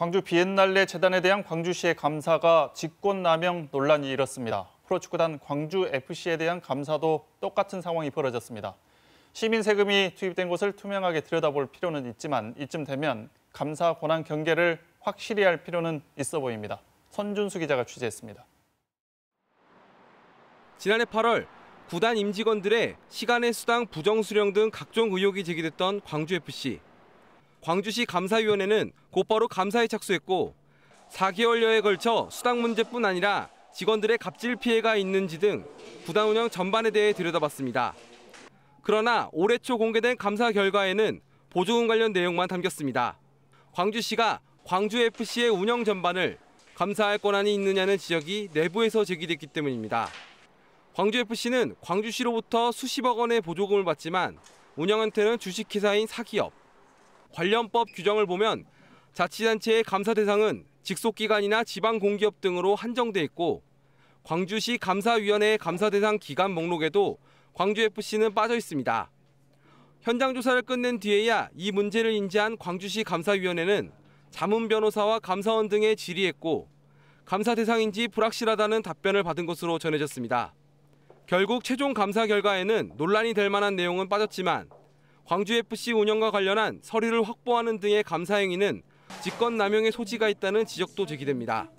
광주 비엔날레 재단에 대한 광주시의 감사가 직권남용 논란이 일었습니다. 프로축구단 광주FC에 대한 감사도 똑같은 상황이 벌어졌습니다. 시민 세금이 투입된 곳을 투명하게 들여다볼 필요는 있지만 이쯤 되면 감사 권한 경계를 확실히 할 필요는 있어 보입니다. 선준수 기자가 취재했습니다. 지난해 8월 구단 임직원들의 시간의 수당 부정 수령 등 각종 의혹이 제기됐던 광주FC. 광주시 감사위원회는 곧바로 감사에 착수했고 4개월여에 걸쳐 수당 문제뿐 아니라 직원들의 갑질 피해가 있는지 등 구단 운영 전반에 대해 들여다봤습니다. 그러나 올해 초 공개된 감사 결과에는 보조금 관련 내용만 담겼습니다. 광주시가 광주FC의 운영 전반을 감사할 권한이 있느냐는 지적이 내부에서 제기됐기 때문입니다. 광주FC는 광주시로부터 수십억 원의 보조금을 받지만 운영 한테는 주식회사인 사기업, 관련법 규정을 보면 자치단체의 감사 대상은 직속기관이나 지방공기업 등으로 한정돼 있고 광주시 감사위원회의 감사 대상 기간 목록에도 광주FC는 빠져 있습니다. 현장 조사를 끝낸 뒤에야 이 문제를 인지한 광주시 감사위원회는 자문 변호사와 감사원 등에 질의했고 감사 대상인지 불확실하다는 답변을 받은 것으로 전해졌습니다. 결국 최종 감사 결과에는 논란이 될 만한 내용은 빠졌지만 광주FC 운영과 관련한 서류를 확보하는 등의 감사행위는 직권 남용의 소지가 있다는 지적도 제기됩니다.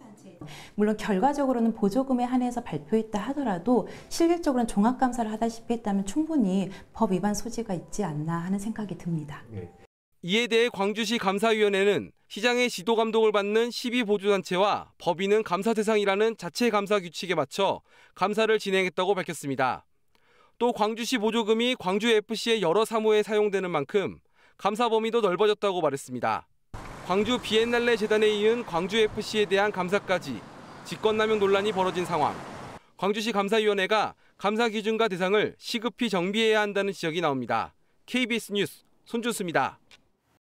물론 결과적으로는 보조금에 한해서 발표했다 하더라도 실질적으로는 종합감사를 하다시피 했다면 충분히 법 위반 소지가 있지 않나 하는 생각이 듭니다. 네. 이에 대해 광주시 감사위원회는 시장의 지도 감독을 받는 12보조단체와 법인은 감사 대상이라는 자체 감사 규칙에 맞춰 감사를 진행했다고 밝혔습니다. 또 광주시 보조금이 광주FC의 여러 사무에 사용되는 만큼 감사 범위도 넓어졌다고 말했습니다. 광주 비엔날레 재단에 이은 광주FC에 대한 감사까지 직권남용 논란이 벌어진 상황. 광주시 감사위원회가 감사 기준과 대상을 시급히 정비해야 한다는 지적이 나옵니다. KBS 뉴스 손준수입니다.